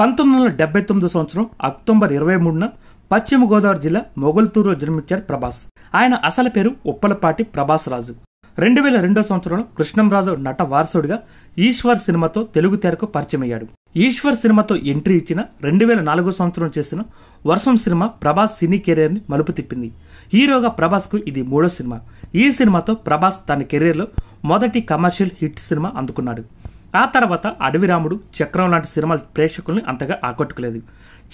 పంతొమ్మిది వందల డెబ్బై తొమ్మిది సంవత్సరం అక్టోబర్ ఇరవై మూడున పశ్చిమ గోదావరి జిల్లా మొగల్తూరులో జన్మించాడు ప్రభాస్ ఆయన అసలు పేరు ఉప్పలపాటి ప్రభాస్ రాజు రెండు వేల రెండో సంవత్సరంలో కృష్ణంరాజు నట వారసుడిగా ఈశ్వర్ సినిమాతో తెలుగు తెరకు పరిచయమయ్యాడు ఈశ్వర్ సినిమాతో ఎంట్రీ ఇచ్చిన రెండు వేల నాలుగో సంవత్సరం చేసిన వర్షం సినిమా ప్రభాస్ సినీ కెరీర్ని మలుపు తిప్పింది హీరోగా ప్రభాస్ కు ఇది మూడో సినిమా ఈ సినిమాతో ప్రభాస్ తన కెరీర్లో మొదటి కమర్షియల్ హిట్ సినిమా అందుకున్నాడు ఆ తర్వాత అడవిరాముడు చక్రం లాంటి సినిమాలు ప్రేక్షకుల్ని అంతగా ఆకట్టుకోలేదు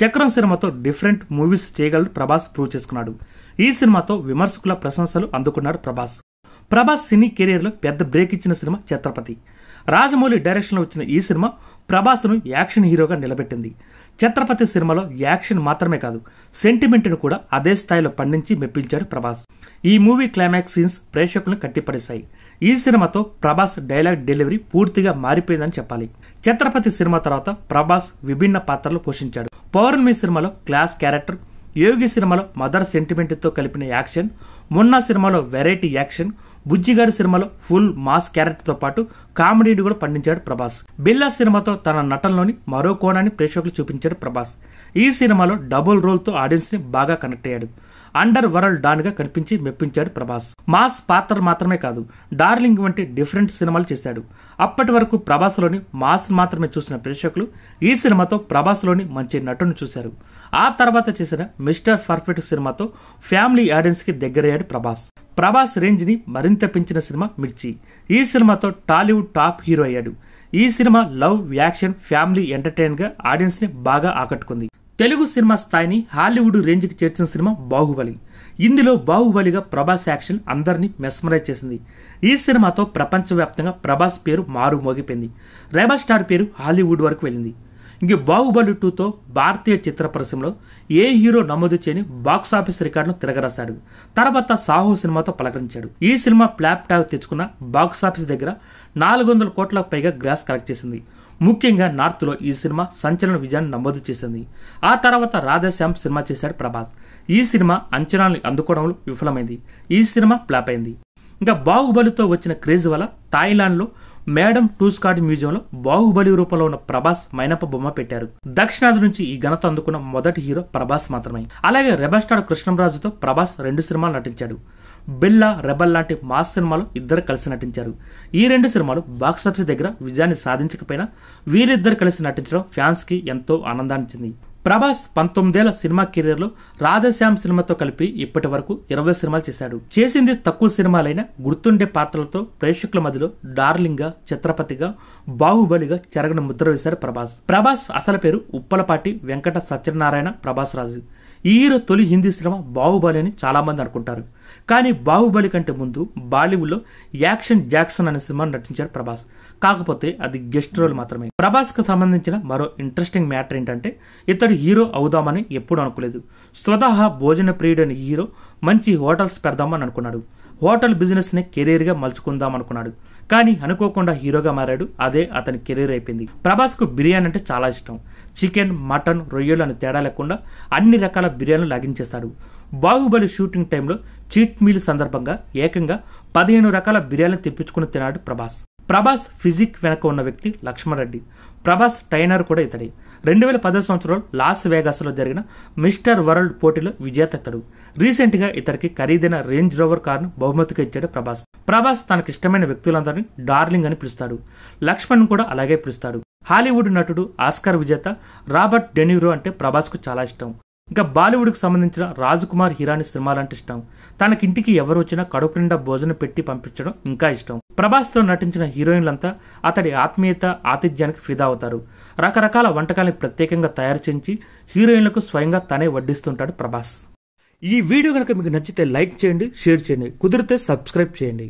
చక్రం సినిమాతో డిఫరెంట్ మూవీస్ చేయగలడు ప్రభాస్ ప్రూవ్ చేసుకున్నాడు ఈ సినిమాతో విమర్శకుల ప్రశంసలు అందుకున్నాడు ప్రభాస్ ప్రభాస్ సినీ కెరీర్లో పెద్ద బ్రేక్ ఇచ్చిన సినిమా ఛత్రపతి రాజమౌళి డైరెక్షన్లో వచ్చిన ఈ సినిమా ప్రభాస్ను యాక్షన్ హీరోగా నిలబెట్టింది ఛత్రపతి సినిమాలో యాక్షన్ మాత్రమే కాదు సెంటిమెంట్ను కూడా అదే స్థాయిలో పండించి మెప్పించాడు ప్రభాస్ ఈ మూవీ క్లైమాక్స్ సీన్స్ ప్రేక్షకులను కట్టిపడేశాయి ఈ సినిమాతో ప్రభాస్ డైలాగ్ డెలివరీ పూర్తిగా మారిపోయిందని చెప్పాలి ఛత్రపతి సినిమా తర్వాత ప్రభాస్ విభిన్న పాత్రలు పోషించాడు పౌర్ణమి సినిమాలో క్లాస్ క్యారెక్టర్ యోగి సినిమాలో మదర్ సెంటిమెంట్తో కలిపిన యాక్షన్ మున్నా సినిమాలో వెరైటీ యాక్షన్ బుజ్జిగాడి సినిమాలో ఫుల్ మాస్ క్యారెక్టర్తో పాటు కామెడీని కూడా పండించాడు ప్రభాస్ బిల్లా సినిమాతో తన నటనలోని మరో కోణాన్ని ప్రేక్షకులు చూపించాడు ప్రభాస్ ఈ సినిమాలో డబుల్ రోల్తో ఆడియన్స్ని బాగా కనెక్ట్ అయ్యాడు అండర్ వరల్డ్ డాన్ గా కనిపించి మెప్పించాడు ప్రభాస్ మాస్ పాత్ర మాత్రమే కాదు డార్లింగ్ వంటి డిఫరెంట్ సినిమాలు చేశాడు అప్పటి వరకు ప్రభాస్లోని మాస్ మాత్రమే చూసిన ప్రేక్షకులు ఈ సినిమాతో ప్రభాస్లోని మంచి నటును చూశారు ఆ తర్వాత చేసిన మిస్టర్ పర్ఫెక్ట్ సినిమాతో ఫ్యామిలీ ఆడియన్స్ కి దగ్గరయ్యాడు ప్రభాస్ ప్రభాస్ రేంజ్ ని మరింత పెంచిన సినిమా మిర్చి ఈ సినిమాతో టాలీవుడ్ టాప్ హీరో అయ్యాడు ఈ సినిమా లవ్ యాక్షన్ ఫ్యామిలీ ఎంటర్టైన్ గా ఆడియన్స్ ని బాగా ఆకట్టుకుంది తెలుగు సినిమా స్థాయిని హాలీవుడ్ రేంజ్కి చేర్చిన సినిమా బాహుబలి ఇందులో బాహుబలిగా ప్రభాస్ యాక్షన్ అందరినీ మెస్మరైజ్ చేసింది ఈ సినిమాతో ప్రపంచవ్యాప్తంగా ప్రభాస్ పేరు మారు మోగిపోయింది రేబా స్టార్ పేరు హాలీవుడ్ వరకు వెళ్ళింది ఇంక బాహుబలి టూతో భారతీయ చిత్ర పరిశ్రమలో ఏ హీరో నమోదు చేయని బాక్సాఫీస్ రికార్డును తిరగరాశాడు తర్వాత సాహో సినిమాతో పలకరించాడు ఈ సినిమా ప్లాప్ టాగ్ తెచ్చుకున్న బాక్సాఫీస్ దగ్గర నాలుగు వందల కోట్ల పైగా గ్రాస్ కలెక్ట్ చేసింది ముఖ్యంగా నార్త్లో ఈ సినిమా సంచలన విజయాన్ని నమోదు చేసింది ఆ తర్వాత రాధాశ్యామ్ సినిమా చేశాడు ప్రభాస్ ఈ సినిమా అంచనాలను అందుకోవడంలో విఫలమైంది ఈ సినిమా ఫ్లాప్ అయింది ఇంకా బాహుబలితో వచ్చిన క్రేజ్ వల్ల లో మేడం టూస్కాట్ మ్యూజియంలో బాహుబలి రూపంలో ఉన్న ప్రభాస్ మైనప్ప బొమ్మ పెట్టారు దక్షిణాది నుంచి ఈ ఘనత అందుకున్న మొదటి హీరో ప్రభాస్ మాత్రమే అలాగే రెబస్టార్ కృష్ణంరాజుతో ప్రభాస్ రెండు సినిమాలు నటించాడు బిల్లా రెబల్ లాంటి మాస్ సినిమాలు ఇద్దరు కలిసి నటించారు ఈ రెండు సినిమాలు బాక్సాఫీస్ దగ్గర విజయాన్ని సాధించకపోయినా వీరిద్దరు కలిసి నటించడం ఫ్యాన్స్కి ఎంతో ఆనందాన్నిచ్చింది ప్రభాస్ పంతొమ్మిదేళ్ల సినిమా కెరీర్లో రాధశ్యామ్ సినిమాతో కలిపి ఇప్పటి వరకు ఇరవై సినిమాలు చేశాడు చేసింది తక్కువ సినిమాలైన గుర్తుండే పాత్రలతో ప్రేక్షకుల మధ్యలో గా ఛత్రపతిగా బాహుబలిగా చెరగని ముద్ర వేశారు ప్రభాస్ ప్రభాస్ అసలు పేరు ఉప్పలపాటి వెంకట సత్యనారాయణ ప్రభాస్ రాజు ఈ తొలి హిందీ సినిమా బాహుబలి అని చాలామంది అనుకుంటారు కానీ బాహుబలి కంటే ముందు బాలీవుడ్లో యాక్షన్ జాక్సన్ అనే సినిమా నటించారు ప్రభాస్ కాకపోతే అది గెస్ట్ రోల్ మాత్రమే కు సంబంధించిన మరో ఇంట్రెస్టింగ్ మ్యాటర్ ఏంటంటే ఇతడు హీరో అవుదామని ఎప్పుడు అనుకోలేదు స్వతహా భోజన ప్రియుడైన హీరో మంచి హోటల్స్ పెడదామని అనుకున్నాడు హోటల్ బిజినెస్ కెరీర్ కెరీర్గా మలుచుకుందాం అనుకున్నాడు కానీ అనుకోకుండా హీరోగా మారాడు అదే అతని కెరీర్ అయిపోయింది ప్రభాస్కు బిర్యానీ అంటే చాలా ఇష్టం చికెన్ మటన్ రొయ్యలు అని తేడా లేకుండా అన్ని రకాల బిర్యానీలు లాగించేస్తాడు బాహుబలి షూటింగ్ టైంలో చీట్ మీల్ సందర్భంగా ఏకంగా పదిహేను రకాల బిర్యానీలు తెప్పించుకుని తిన్నాడు ప్రభాస్ ప్రభాస్ ఫిజిక్ వెనక ఉన్న వ్యక్తి లక్ష్మణ్ రెడ్డి ప్రభాస్ ట్రైనర్ కూడా ఇతడే రెండు వేల పదో సంవత్సరంలో లాస్ వేగాస్లో జరిగిన మిస్టర్ వరల్డ్ పోటీలో విజేత ఇతడు రీసెంట్గా ఇతడికి ఖరీదైన రేంజ్ రోవర్ కారును బహుమతిగా ఇచ్చాడు ప్రభాస్ ప్రభాస్ తనకిష్టమైన వ్యక్తులందరినీ డార్లింగ్ అని పిలుస్తాడు లక్ష్మణ్ కూడా అలాగే పిలుస్తాడు హాలీవుడ్ నటుడు ఆస్కార్ విజేత రాబర్ట్ డెనిరో అంటే ప్రభాస్కు చాలా ఇష్టం ఇంకా బాలీవుడ్కు సంబంధించిన రాజకుమార్ హిరాని సినిమాలంటే ఇష్టం తనకి ఇంటికి ఎవరు వచ్చినా కడుపు నిండా భోజనం పెట్టి పంపించడం ఇంకా ఇష్టం ప్రభాస్తో నటించిన హీరోయిన్లంతా అతడి ఆత్మీయత ఆతిథ్యానికి ఫిదా అవుతారు రకరకాల వంటకాలను ప్రత్యేకంగా తయారు చేయించి హీరోయిన్లకు స్వయంగా తనే వడ్డిస్తుంటాడు ప్రభాస్ ఈ వీడియో కనుక మీకు నచ్చితే లైక్ చేయండి షేర్ చేయండి కుదిరితే సబ్స్క్రైబ్ చేయండి